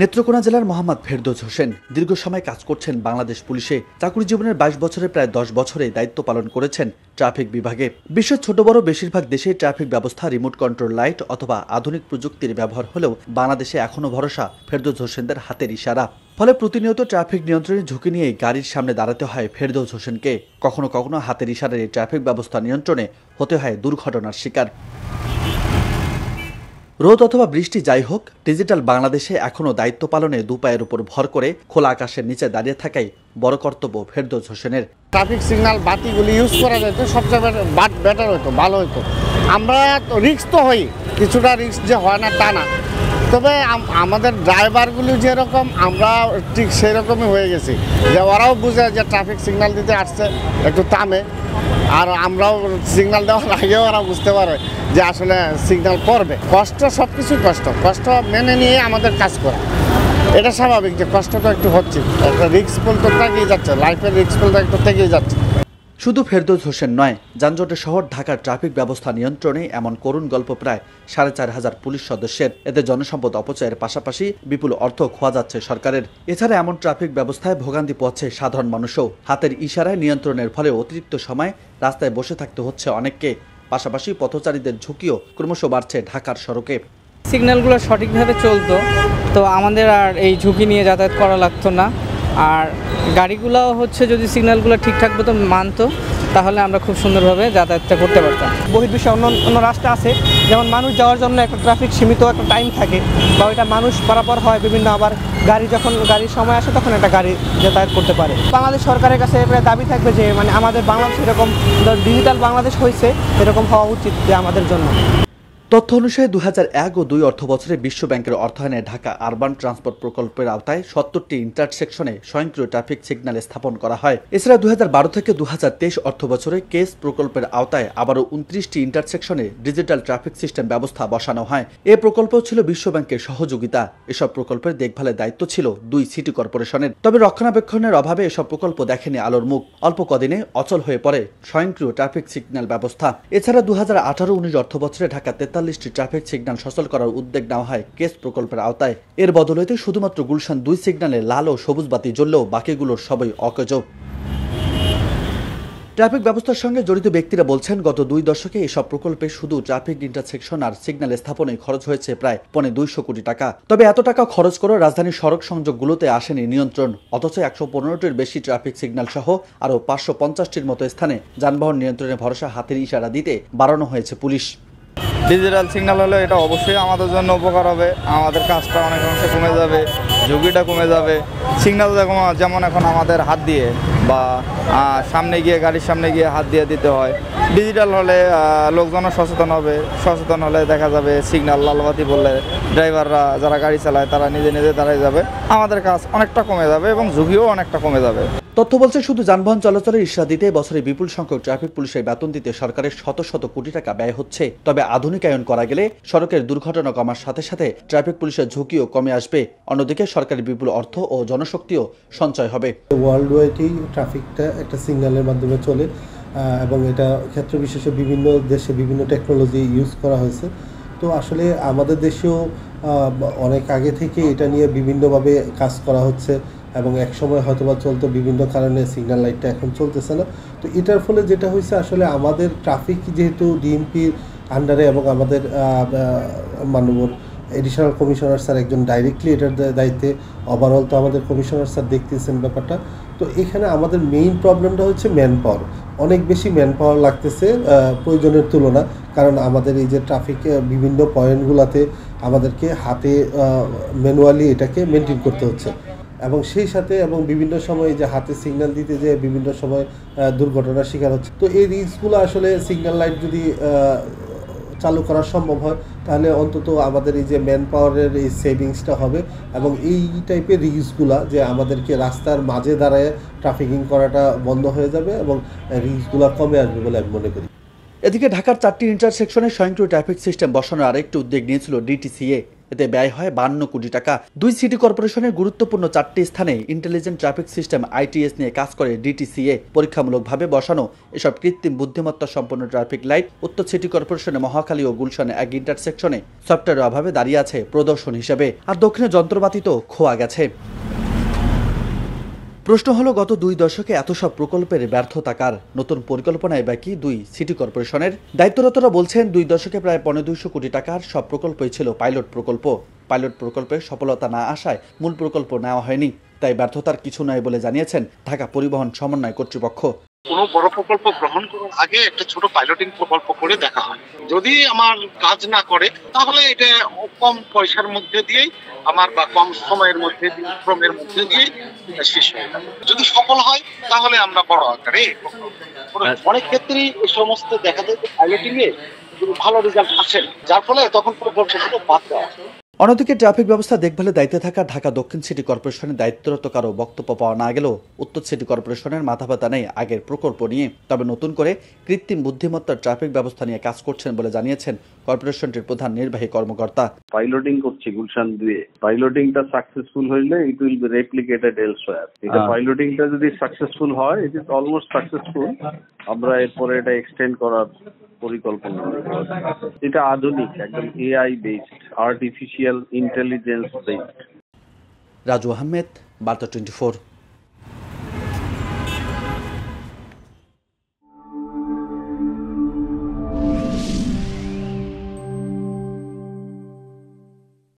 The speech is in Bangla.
নেত্রকোনা জেলার মোহাম্মদ ফেরদোজ হোসেন দীর্ঘ সময় কাজ করছেন বাংলাদেশ পুলিশে চাকরি জীবনের বাইশ বছরের প্রায় দশ বছরে দায়িত্ব পালন করেছেন ট্রাফিক বিভাগে বিশ্বের ছোট বড় বেশিরভাগ দেশে ট্রাফিক ব্যবস্থা রিমোট কন্ট্রোল লাইট অথবা আধুনিক প্রযুক্তির ব্যবহার হলেও বাংলাদেশে এখনও ভরসা ফেরদোজ হোসেনদের হাতের ইশারা ফলে প্রতিনিয়ত ট্রাফিক নিয়ন্ত্রণের ঝুঁকি নিয়ে গাড়ির সামনে দাঁড়াতে হয় ফেরদোজ হোসেনকে কখনো কখনো হাতের ইশারার ট্রাফিক ব্যবস্থা নিয়ন্ত্রণে হতে হয় দুর্ঘটনার শিকার রোদ অথবা বৃষ্টি যাই হোক ডিজিটাল বাংলাদেশে এখনও দায়িত্ব পালনে দুপায়ের উপর ভর করে খোলা আকাশের নিচে দাঁড়িয়ে থাকাই বড় কর্তব্য ফেরদৌস হোসেনের ট্রাফিক সিগন্যাল বাতিগুলি ইউজ করা যেত সবচেয়ে বেটার হতো ভালো হতো আমরা তো রিক্স তো হই কিছুটা রিক্স যে হয় না তা না তবে আমাদের ড্রাইভারগুলি যেরকম আমরা ঠিক সেরকমই হয়ে গেছি যে ওরাও বুঝে যে ট্রাফিক সিগনাল দিতে আসছে একটু তামে আর আমরাও সিগনাল দেওয়ার আগেও ওরা বুঝতে পারে যে আসলে সিগনাল করবে কষ্ট সব কিছুই কষ্ট কষ্ট মেনে নিয়ে আমাদের কাজ করা এটা স্বাভাবিক যে কষ্ট তো একটু হচ্ছে একটা রিক্স ফুল তো থেকেই যাচ্ছে লাইফের রিক্স বলতে তো একটু থেকেই যাচ্ছে শুধু ফেরদৌস হোসেন নয় যানজটে শহর ঢাকার ট্রাফিক ব্যবস্থা নিয়ন্ত্রণে এমন করুণ গল্প প্রায় সাড়ে চার হাজার পুলিশ সদস্যের এতে জনসম্পদ অপচয়ের পাশাপাশি বিপুল অর্থ খোয়া যাচ্ছে সরকারের এছাড়া এমন ট্রাফিক ব্যবস্থায় ভোগান্তি পড়ছে সাধারণ মানুষও হাতের ইশারায় নিয়ন্ত্রণের ফলে অতিরিক্ত সময় রাস্তায় বসে থাকতে হচ্ছে অনেককে পাশাপাশি পথচারীদের ঝুঁকিও ক্রমশ বাড়ছে ঢাকার সড়কে সিগন্যালগুলো সঠিকভাবে চলতো তো আমাদের আর এই ঝুঁকি নিয়ে যাতায়াত করা লাগতো না আর গাড়িগুলো হচ্ছে যদি সিগন্যালগুলো ঠিকঠাক মতো মানতো তাহলে আমরা খুব সুন্দরভাবে যাতায়াতটা করতে পারতাম বিশ্বে অন্য অন্য রাস্তা আছে যেমন মানুষ যাওয়ার জন্য একটা ট্রাফিক সীমিত একটা টাইম থাকে বা ওইটা মানুষ পারাপার হয় বিভিন্ন আবার গাড়ি যখন গাড়ির সময় আসে তখন একটা গাড়ি যাতায়াত করতে পারে বাংলাদেশ সরকারের কাছে এটা দাবি থাকবে যে মানে আমাদের বাংলাদেশ এরকম ডিজিটাল বাংলাদেশ হয়েছে এরকম হওয়া উচিত যে আমাদের জন্য তথ্য অনুসারে দু ও দুই অর্থ বছরে বিশ্ব ব্যাংকের অর্থায়নে ঢাকা আরবান ট্রান্সপোর্ট প্রকল্পের আওতায় সত্তরটি ইন্টারসেকশনে স্বয়ংক্রিয় ট্রাফিক সিগন্যাল স্থাপন করা হয় এছাড়া দু থেকে দু অর্থ বছরে কেস প্রকল্পের আওতায় আবারও উনত্রিশটি ইন্টারসেকশনে ডিজিটাল ট্রাফিক সিস্টেম ব্যবস্থা বসানো হয় এ প্রকল্প ছিল বিশ্ব ব্যাংকের সহযোগিতা এসব প্রকল্পের দেখভালের দায়িত্ব ছিল দুই সিটি কর্পোরেশনের তবে রক্ষণাবেক্ষণের অভাবে এসব প্রকল্প দেখেনি আলোর মুখ অল্প কদিনে অচল হয়ে পড়ে স্বয়ংক্রিয় ট্রাফিক সিগন্যাল ব্যবস্থা এছাড়া দু হাজার আঠারো উনিশ অর্থ বছরে ঢাকা তেতাল্লিশটি ট্রাফিক সিগন্যাল সচল করার উদ্যোগ নেওয়া হয় কেস প্রকল্পের আওতায় এর বদলতে শুধুমাত্র গুলশান দুই সিগন্যালে লাল ও সবুজ বাতি জ্বললেও বাকিগুলোর সবই অকেজ ট্রাফিক ব্যবস্থার সঙ্গে জড়িত ব্যক্তিরা বলছেন গত দুই দশকে এসব প্রকল্পে শুধু ট্রাফিক ইন্টারসেকশন আর সিগন্যাল স্থাপনে খরচ হয়েছে প্রায় পনে দুইশো কোটি টাকা তবে এত টাকা খরচ করে রাজধানীর সড়ক সংযোগগুলোতে আসেনি নিয়ন্ত্রণ অথচ একশো পনেরোটির বেশি ট্রাফিক সিগন্যাল সহ আরও পাঁচশো পঞ্চাশটির মতো স্থানে যানবাহন নিয়ন্ত্রণে ভরসা হাতের ইশারা দিতে বাড়ানো হয়েছে পুলিশ ডিজিটাল সিগন্যাল হলে এটা অবশ্যই আমাদের জন্য উপকার হবে আমাদের কাজটা অনেক অংশে কমে যাবে ঝুঁকিটা কমে যাবে সিগন্যাল যেমন এখন আমাদের হাত দিয়ে বা সামনে গিয়ে গাড়ির সামনে গিয়ে হাত দিয়ে দিতে হয় ডিজিটাল হলে লোকজনও সচেতন হবে সচেতন হলে দেখা যাবে সিগনাল লালবাতি বললে ড্রাইভাররা যারা গাড়ি চালায় তারা নিজে নিজে দাঁড়ায় যাবে আমাদের কাজ অনেকটা কমে যাবে এবং ঝুঁকিও অনেকটা কমে যাবে তথ্য বলছে শুধু যানবাহন চলাচলের ইস্যা দিতে বছরে বিপুল সংখ্যক ট্রাফিক পুলিশের বেতন দিতে সরকারের শত শত কোটি টাকা ব্যয় হচ্ছে তবে আধুনিকায়ন করা গেলে সড়কের দুর্ঘটনা কমার সাথে সাথে ট্রাফিক পুলিশের ঝুঁকিও কমে আসবে অন্যদিকে সরকারের বিপুল অর্থ ও জনশক্তিও সঞ্চয় হবে ওয়ার্ল্ড ওয়াইডই ট্রাফিকটা একটা সিগন্যালের মাধ্যমে চলে এবং এটা ক্ষেত্র বিশেষে বিভিন্ন দেশে বিভিন্ন টেকনোলজি ইউজ করা হয়েছে তো আসলে আমাদের দেশেও অনেক আগে থেকে এটা নিয়ে বিভিন্নভাবে কাজ করা হচ্ছে এবং এক সময় হয়তো বা চলতো বিভিন্ন কারণে সিগন্যাল লাইটটা এখন চলতেছে না তো এটার ফলে যেটা হয়েছে আসলে আমাদের ট্রাফিক যেহেতু ডিএমপির আন্ডারে এবং আমাদের মানব এডিশনাল কমিশনার স্যার একজন ডাইরেক্টলি এটার দায়িত্বে ওভারঅল তো আমাদের কমিশনার স্যার দেখতেছেন ব্যাপারটা তো এখানে আমাদের মেইন প্রবলেমটা হচ্ছে ম্যান পাওয়ার অনেক বেশি ম্যান পাওয়ার লাগতেছে প্রয়োজনের তুলনা কারণ আমাদের এই যে ট্রাফিক বিভিন্ন পয়েন্টগুলোতে আমাদেরকে হাতে ম্যানুয়ালি এটাকে মেনটেন করতে হচ্ছে এবং সেই সাথে এবং বিভিন্ন সময় যে হাতে সিগন্যাল দিতে যে বিভিন্ন সময় দুর্ঘটনার শিকার হচ্ছে তো এই রিস্কগুলো আসলে সিগন্যাল লাইট যদি চালু করা সম্ভব হয় তাহলে অন্তত আমাদের এই যে ম্যান পাওয়ারের এই সেভিংসটা হবে এবং এই টাইপের রিক্সগুলা যে আমাদেরকে রাস্তার মাঝে দাঁড়ায় ট্রাফিকিং করাটা বন্ধ হয়ে যাবে এবং রিক্সগুলা কমে আসবে বলে আমি মনে করি এদিকে ঢাকার চারটি ইন্টারসেকশনে স্বয়ংক্রিয় ট্রাফিক সিস্টেম বসানোর আরেকটি উদ্যোগ নিয়েছিল ডিটিসিএ এতে ব্যয় হয় বান্ন কোটি টাকা দুই সিটি কর্পোরেশনের গুরুত্বপূর্ণ চারটি স্থানে ইন্টেলিজেন্ট ট্রাফিক সিস্টেম আইটিএস নিয়ে কাজ করে ডিটিসিএ পরীক্ষামূলকভাবে বসানো এসব কৃত্রিম বুদ্ধিমত্তা সম্পন্ন ট্রাফিক লাইট উত্তর সিটি কর্পোরেশনে মহাখালী ও গুলশানে এক ইন্টারসেকশনে সফটওয়্যার অভাবে দাঁড়িয়ে আছে প্রদর্শন হিসেবে আর দক্ষিণে যন্ত্রপাতি তো খোয়া গেছে প্রশ্ন হলো গত দুই দশকে এত সব প্রকল্পের ব্যর্থতা কার নতুন পরিকল্পনায় বা কি দুই সিটি কর্পোরেশনের দায়িত্বরতরা বলছেন দুই দশকে প্রায় পনেরো দুইশো কোটি টাকার সব প্রকল্পই ছিল পাইলট প্রকল্প পাইলট প্রকল্পে সফলতা না আসায় মূল প্রকল্প নেওয়া হয়নি তাই ব্যর্থতার কিছু নয় বলে জানিয়েছেন ঢাকা পরিবহন সমন্বয় কর্তৃপক্ষ কোনো বড় প্রকল্প গ্রহণ করার আগে একটা ছোট পাইলটিং প্রকল্প করে দেখা হয় যদি আমার কাজ না করে তাহলে এটা কম পয়সার মধ্যে দিয়েই আমার বা কম সময়ের মধ্যে শ্রমের মধ্যে দিয়ে শেষ হয়ে যদি সফল হয় তাহলে আমরা বড় আকারে আচ্ছা। অনেক ক্ষেত্রেই এই সমস্ত দেখা যায় পাইলটিং এ ভালো রেজাল্ট আসেন যার ফলে তখন প্রকল্পগুলো বাদ দেওয়া অন্যদিকে ট্রাফিক ব্যবস্থা দেখভালের দায়িত্বে থাকা ঢাকা দক্ষিণ সিটি কর্পোরেশনের দায়িত্বরত কারো বক্তব্য পাওয়া না গেলেও উত্তর সিটি কর্পোরেশনের মাথা ব্যথা নেই আগের প্রকল্প নিয়ে তবে নতুন করে কৃত্রিম বুদ্ধিমত্তার ট্রাফিক ব্যবস্থা নিয়ে কাজ করছেন বলে জানিয়েছেন কর্পোরেশনটির প্রধান নির্বাহী কর্মকর্তা পাইলটিং করছি গুলশান দুয়ে পাইলটিংটা সাকসেসফুল হইলে it will be replicated elsewhere এটা পাইলটিংটা যদি সাকসেসফুল হয় ইট ইজ অলমোস্ট সাকসেসফুল আমরা এরপরে এটা এক্সটেন্ড করার পরিকল্পনা এটা আধুনিক একদম AI based artificial intelligence based Raju Ahmed বার্তা টোয়েন্টি